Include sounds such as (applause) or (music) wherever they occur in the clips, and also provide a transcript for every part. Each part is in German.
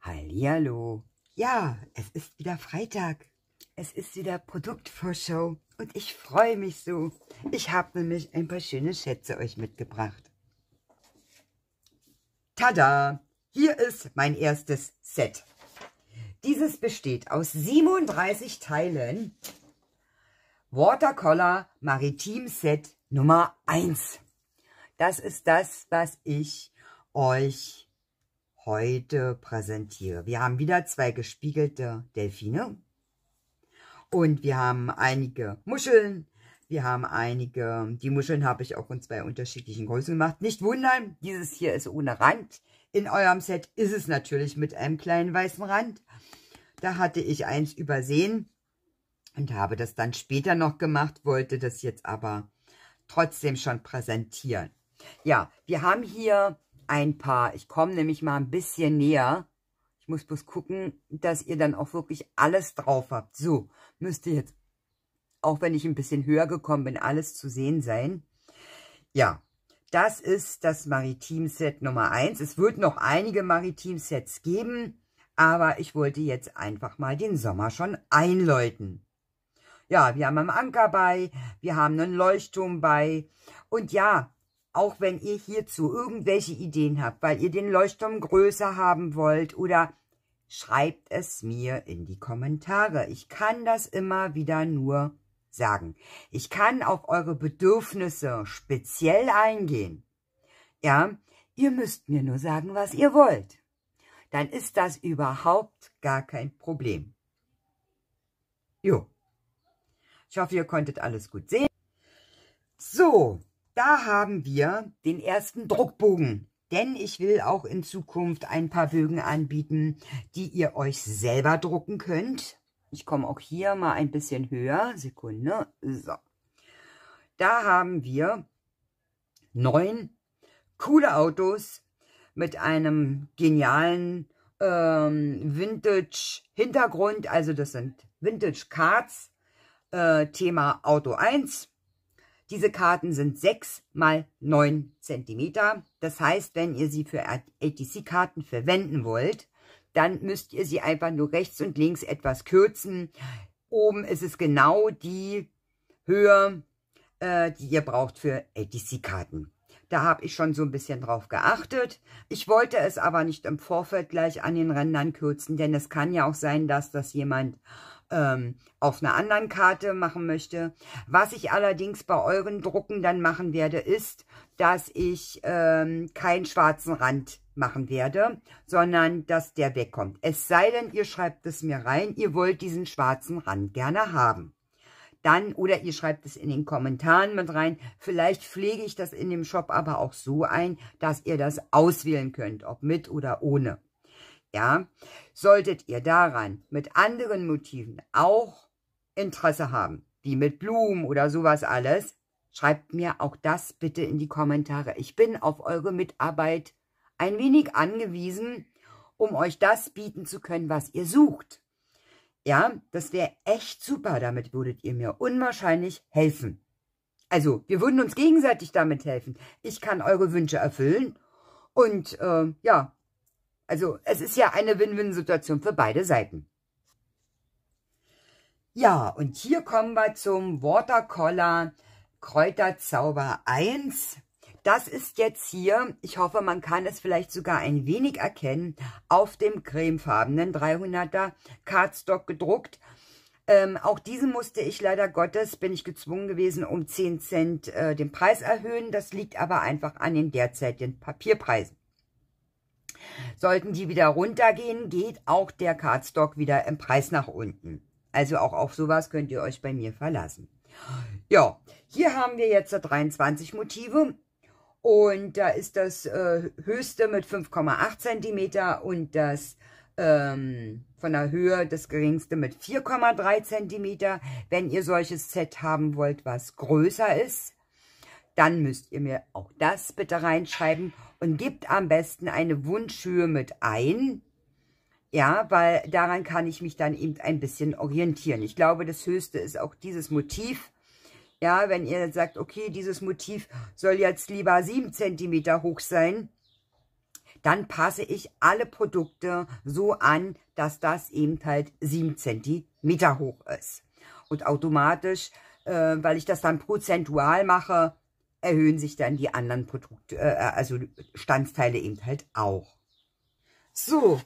Hallihallo. Ja, es ist wieder Freitag. Es ist wieder Produktvorschau und ich freue mich so. Ich habe nämlich ein paar schöne Schätze euch mitgebracht. Tada! Hier ist mein erstes Set. Dieses besteht aus 37 Teilen Watercolor Maritim Set Nummer 1. Das ist das, was ich euch heute präsentiere. Wir haben wieder zwei gespiegelte Delfine und wir haben einige Muscheln. Wir haben einige, die Muscheln habe ich auch in zwei unterschiedlichen Größen gemacht. Nicht wundern, dieses hier ist ohne Rand. In eurem Set ist es natürlich mit einem kleinen weißen Rand. Da hatte ich eins übersehen und habe das dann später noch gemacht, wollte das jetzt aber trotzdem schon präsentieren. Ja, wir haben hier ein paar. Ich komme nämlich mal ein bisschen näher. Ich muss bloß gucken, dass ihr dann auch wirklich alles drauf habt. So, müsste jetzt, auch wenn ich ein bisschen höher gekommen bin, alles zu sehen sein. Ja, das ist das Maritim-Set Nummer 1. Es wird noch einige Maritim-Sets geben, aber ich wollte jetzt einfach mal den Sommer schon einläuten. Ja, wir haben einen Anker bei, wir haben einen Leuchtturm bei. Und ja, auch wenn ihr hierzu irgendwelche Ideen habt, weil ihr den Leuchtturm größer haben wollt oder schreibt es mir in die Kommentare. Ich kann das immer wieder nur sagen. Ich kann auf eure Bedürfnisse speziell eingehen. Ja, ihr müsst mir nur sagen, was ihr wollt. Dann ist das überhaupt gar kein Problem. Jo. Ich hoffe, ihr konntet alles gut sehen. So, da haben wir den ersten Druckbogen. Denn ich will auch in Zukunft ein paar Bögen anbieten, die ihr euch selber drucken könnt. Ich komme auch hier mal ein bisschen höher. Sekunde. So. Da haben wir neun coole Autos mit einem genialen ähm, Vintage-Hintergrund. Also das sind Vintage-Cards äh, Thema Auto 1. Diese Karten sind 6 mal 9 cm. Das heißt, wenn ihr sie für ATC-Karten verwenden wollt, dann müsst ihr sie einfach nur rechts und links etwas kürzen. Oben ist es genau die Höhe, äh, die ihr braucht für ATC-Karten. Da habe ich schon so ein bisschen drauf geachtet. Ich wollte es aber nicht im Vorfeld gleich an den Rändern kürzen, denn es kann ja auch sein, dass das jemand ähm, auf einer anderen Karte machen möchte. Was ich allerdings bei euren Drucken dann machen werde, ist, dass ich ähm, keinen schwarzen Rand machen werde, sondern dass der wegkommt. Es sei denn, ihr schreibt es mir rein, ihr wollt diesen schwarzen Rand gerne haben. Dann, oder ihr schreibt es in den Kommentaren mit rein. Vielleicht pflege ich das in dem Shop aber auch so ein, dass ihr das auswählen könnt, ob mit oder ohne. Ja, solltet ihr daran mit anderen Motiven auch Interesse haben, wie mit Blumen oder sowas alles, schreibt mir auch das bitte in die Kommentare. Ich bin auf eure Mitarbeit ein wenig angewiesen, um euch das bieten zu können, was ihr sucht. Ja, das wäre echt super. Damit würdet ihr mir unwahrscheinlich helfen. Also, wir würden uns gegenseitig damit helfen. Ich kann eure Wünsche erfüllen. Und äh, ja, also es ist ja eine Win-Win-Situation für beide Seiten. Ja, und hier kommen wir zum Watercolor Kräuterzauber 1. Das ist jetzt hier, ich hoffe, man kann es vielleicht sogar ein wenig erkennen, auf dem cremefarbenen 300er Cardstock gedruckt. Ähm, auch diesen musste ich leider Gottes, bin ich gezwungen gewesen, um 10 Cent äh, den Preis erhöhen. Das liegt aber einfach an den derzeitigen Papierpreisen. Sollten die wieder runtergehen, geht auch der Cardstock wieder im Preis nach unten. Also auch auf sowas könnt ihr euch bei mir verlassen. Ja, hier haben wir jetzt 23 Motive und da ist das äh, höchste mit 5,8 cm und das ähm, von der Höhe das geringste mit 4,3 cm. Wenn ihr solches Set haben wollt, was größer ist, dann müsst ihr mir auch das bitte reinschreiben und gebt am besten eine Wunschhöhe mit ein. Ja, weil daran kann ich mich dann eben ein bisschen orientieren. Ich glaube, das Höchste ist auch dieses Motiv. Ja, wenn ihr sagt, okay, dieses Motiv soll jetzt lieber 7 cm hoch sein, dann passe ich alle Produkte so an, dass das eben halt 7 cm hoch ist. Und automatisch, äh, weil ich das dann prozentual mache, erhöhen sich dann die anderen Produkte, äh, äh also Standsteile eben halt auch. So,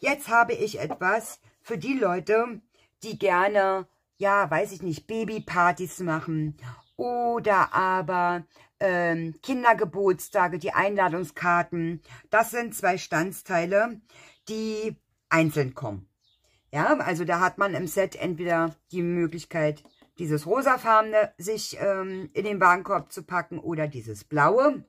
jetzt habe ich etwas für die Leute, die gerne, ja, weiß ich nicht, Babypartys machen oder aber ähm, Kindergeburtstage, die Einladungskarten. Das sind zwei Standsteile, die einzeln kommen. Ja, also da hat man im Set entweder die Möglichkeit, dieses rosafarbene sich ähm, in den Warenkorb zu packen oder dieses blaue.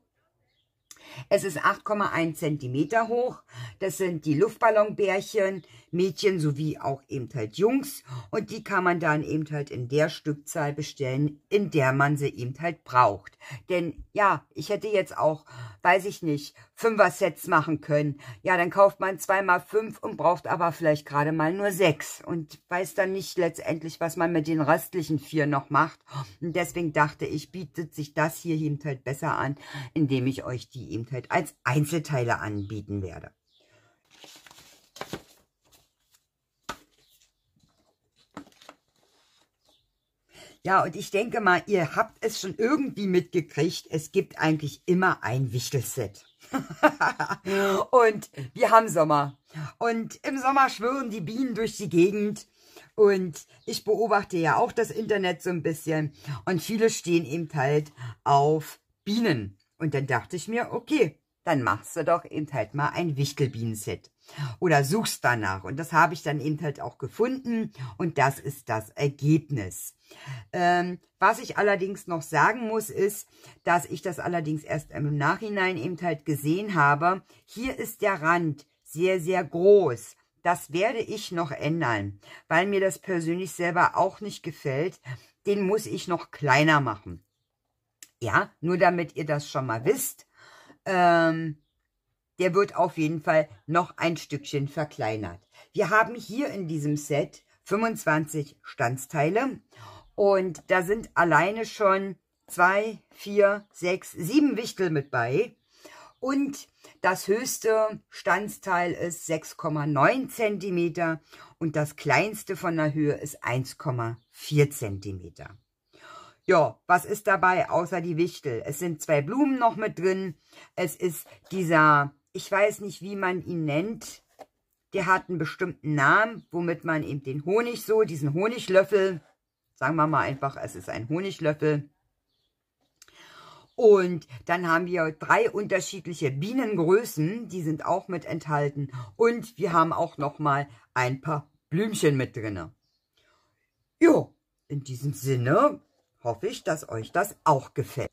Es ist 8,1 cm hoch, das sind die Luftballonbärchen, Mädchen sowie auch eben halt Jungs. Und die kann man dann eben halt in der Stückzahl bestellen, in der man sie eben halt braucht. Denn ja, ich hätte jetzt auch, weiß ich nicht, Fünfer-Sets machen können. Ja, dann kauft man zweimal fünf und braucht aber vielleicht gerade mal nur sechs und weiß dann nicht letztendlich, was man mit den restlichen vier noch macht. Und deswegen dachte ich, bietet sich das hier eben halt besser an, indem ich euch die eben halt als Einzelteile anbieten werde. Ja, und ich denke mal, ihr habt es schon irgendwie mitgekriegt. Es gibt eigentlich immer ein Wichtelset. (laughs) und wir haben Sommer. Und im Sommer schwirren die Bienen durch die Gegend. Und ich beobachte ja auch das Internet so ein bisschen. Und viele stehen eben halt auf Bienen. Und dann dachte ich mir, okay, dann machst du doch eben halt mal ein Wichtelbienenset oder suchst danach. Und das habe ich dann eben halt auch gefunden und das ist das Ergebnis. Ähm, was ich allerdings noch sagen muss, ist, dass ich das allerdings erst im Nachhinein eben halt gesehen habe. Hier ist der Rand sehr, sehr groß. Das werde ich noch ändern, weil mir das persönlich selber auch nicht gefällt. Den muss ich noch kleiner machen. Ja, nur damit ihr das schon mal wisst. Ähm, der wird auf jeden Fall noch ein Stückchen verkleinert. Wir haben hier in diesem Set 25 Stanzteile und da sind alleine schon zwei, vier, sechs, sieben Wichtel mit bei. Und das höchste Stanzteil ist 6,9 cm und das kleinste von der Höhe ist 1,4 cm. Ja, was ist dabei außer die Wichtel? Es sind zwei Blumen noch mit drin. Es ist dieser, ich weiß nicht, wie man ihn nennt. Der hat einen bestimmten Namen, womit man eben den Honig so, diesen Honiglöffel, sagen wir mal einfach, es ist ein Honiglöffel. Und dann haben wir drei unterschiedliche Bienengrößen, die sind auch mit enthalten. Und wir haben auch nochmal ein paar Blümchen mit drinne. Jo, in diesem Sinne hoffe ich, dass euch das auch gefällt.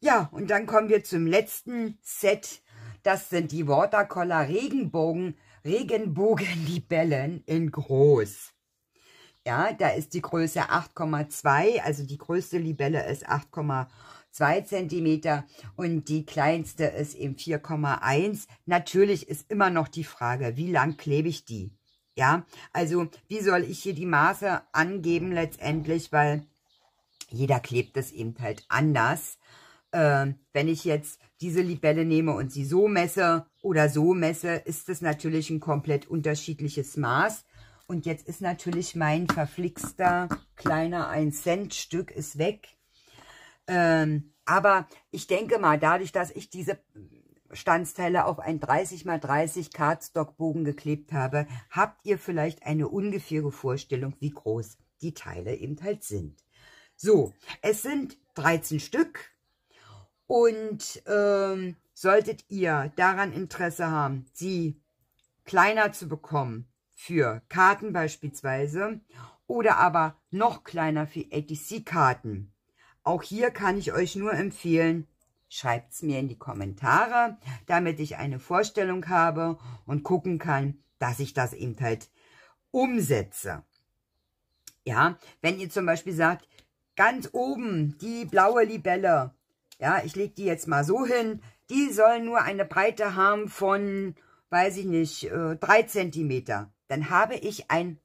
Ja, und dann kommen wir zum letzten Set. Das sind die Watercolor Regenbogen, Regenbogenlibellen in groß. Ja, da ist die Größe 8,2, also die größte Libelle ist 8,2 cm und die kleinste ist eben 4,1. Natürlich ist immer noch die Frage, wie lang klebe ich die? Ja, also wie soll ich hier die Maße angeben letztendlich, weil jeder klebt es eben halt anders. Äh, wenn ich jetzt diese Libelle nehme und sie so messe oder so messe, ist es natürlich ein komplett unterschiedliches Maß. Und jetzt ist natürlich mein verflixter kleiner 1-Cent-Stück ist weg. Ähm, aber ich denke mal, dadurch, dass ich diese Stanzteile auf einen 30x30 Cardstock-Bogen geklebt habe, habt ihr vielleicht eine ungefähre Vorstellung, wie groß die Teile eben halt sind. So, es sind 13 Stück und ähm, solltet ihr daran Interesse haben, sie kleiner zu bekommen, für Karten beispielsweise, oder aber noch kleiner für ATC-Karten. Auch hier kann ich euch nur empfehlen, schreibt es mir in die Kommentare, damit ich eine Vorstellung habe und gucken kann, dass ich das eben halt umsetze. Ja, wenn ihr zum Beispiel sagt, ganz oben die blaue Libelle, ja, ich lege die jetzt mal so hin, die soll nur eine Breite haben von, weiß ich nicht, äh, drei Zentimeter. Dann habe ich ein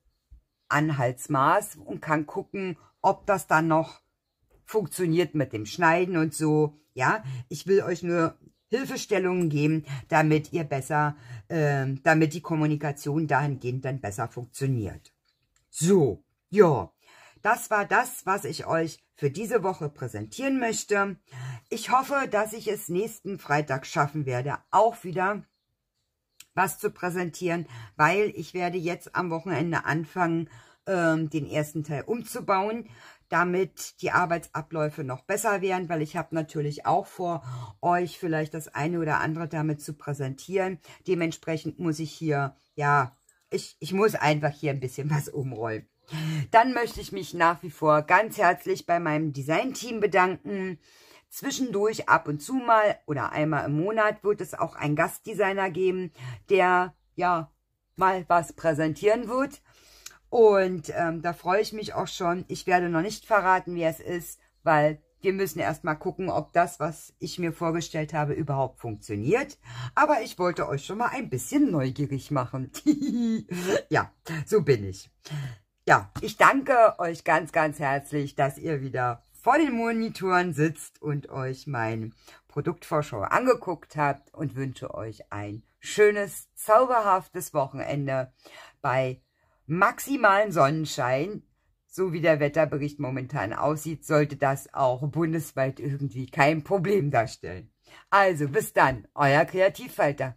Anhaltsmaß und kann gucken, ob das dann noch funktioniert mit dem Schneiden und so. Ja, ich will euch nur Hilfestellungen geben, damit ihr besser, äh, damit die Kommunikation dahingehend dann besser funktioniert. So, ja, das war das, was ich euch für diese Woche präsentieren möchte. Ich hoffe, dass ich es nächsten Freitag schaffen werde, auch wieder was zu präsentieren, weil ich werde jetzt am Wochenende anfangen, ähm, den ersten Teil umzubauen damit die Arbeitsabläufe noch besser werden, weil ich habe natürlich auch vor, euch vielleicht das eine oder andere damit zu präsentieren. Dementsprechend muss ich hier, ja, ich, ich muss einfach hier ein bisschen was umrollen. Dann möchte ich mich nach wie vor ganz herzlich bei meinem Designteam bedanken. Zwischendurch ab und zu mal oder einmal im Monat wird es auch einen Gastdesigner geben, der ja mal was präsentieren wird. Und ähm, da freue ich mich auch schon. Ich werde noch nicht verraten, wer es ist, weil wir müssen erstmal gucken, ob das, was ich mir vorgestellt habe, überhaupt funktioniert. Aber ich wollte euch schon mal ein bisschen neugierig machen. (laughs) ja, so bin ich. Ja, ich danke euch ganz, ganz herzlich, dass ihr wieder vor den Monitoren sitzt und euch mein Produktvorschau angeguckt habt und wünsche euch ein schönes, zauberhaftes Wochenende bei maximalen Sonnenschein, so wie der Wetterbericht momentan aussieht, sollte das auch bundesweit irgendwie kein Problem darstellen. Also bis dann, euer Kreativfalter.